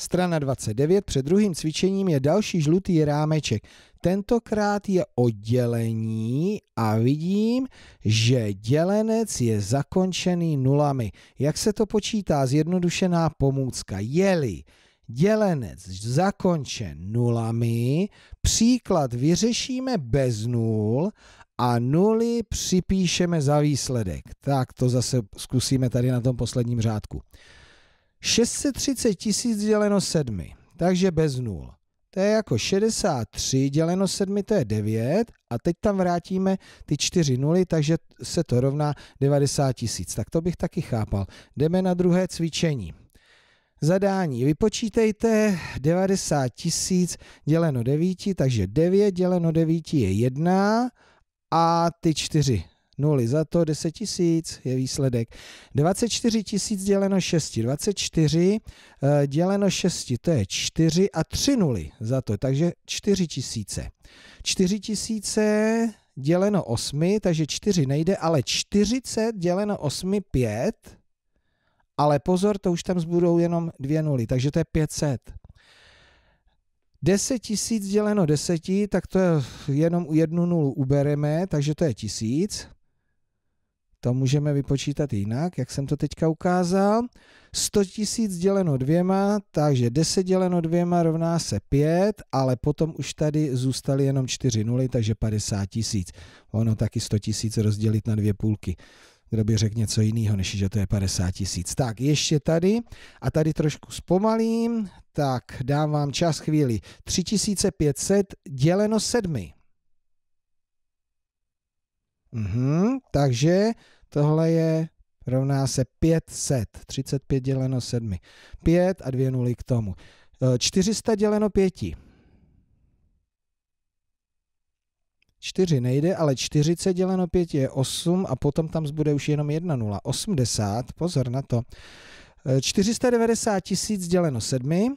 Strana 29 před druhým cvičením je další žlutý rámeček. Tentokrát je oddělení a vidím, že dělenec je zakončený nulami. Jak se to počítá? Zjednodušená pomůcka. Jeli dělenec zakončen nulami, příklad vyřešíme bez nul a nuly připíšeme za výsledek. Tak to zase zkusíme tady na tom posledním řádku. 630 tisíc děleno 7, takže bez nul. To je jako 63 děleno 7, to je 9 a teď tam vrátíme ty čtyři nuly, takže se to rovná 90 tisíc. Tak to bych taky chápal. Jdeme na druhé cvičení. Zadání. Vypočítejte 90 tisíc děleno 9, takže 9 děleno 9 je 1 a ty čtyři nuly za to, 10 tisíc je výsledek. 24 tisíc děleno 6, 24 eh, děleno 6, to je 4 a 3 nuly za to, takže 4 tisíce. 4 tisíce děleno 8, takže 4 nejde, ale 40 děleno 8, 5, ale pozor, to už tam zbudou jenom 2 nuly, takže to je 500. 10 tisíc děleno 10, tak to je jenom u jednu nulu ubereme, takže to je tisíc. To můžeme vypočítat jinak, jak jsem to teďka ukázal. 100 000 děleno dvěma, takže 10 děleno dvěma rovná se 5, ale potom už tady zůstaly jenom 4 nuly, takže 50 tisíc. Ono taky 100 000 rozdělit na dvě půlky kdo by řekl něco jiného, než že to je 50 tisíc. Tak, ještě tady a tady trošku zpomalím, tak dám vám čas chvíli. 3500 děleno sedmi. Mhm, takže Tohle je rovná se 500, 35 děleno 7. 5 a 2 nuly k tomu. 400 eh, děleno 5. 4 nejde, ale 40 děleno 5 je 8 a potom tam zbude už jenom 1 nula. 80, pozor na to. 490 eh, tisíc děleno 7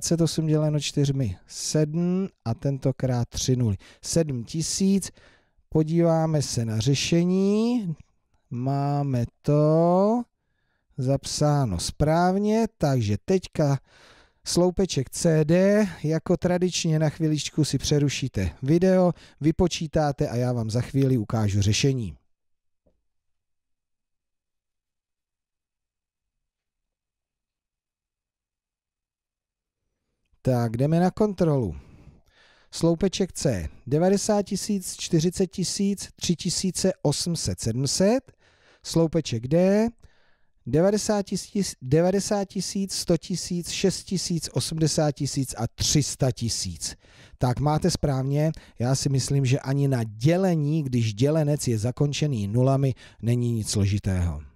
28 děleno 4, 7 a tentokrát 3 nuly. 7 tisíc. Podíváme se na řešení. Máme to zapsáno správně, takže teďka sloupeček CD, jako tradičně na chvíličku si přerušíte video, vypočítáte a já vám za chvíli ukážu řešení. Tak jdeme na kontrolu. Sloupeček C 90 tisíc, 40 tisíc, 3800, 700. Sloupeček D 90 tisíc, 90 tisíc, 100 tisíc, 6 tisíc, 80 tisíc a 300 tisíc. Tak máte správně, já si myslím, že ani na dělení, když dělenec je zakončený nulami, není nic složitého.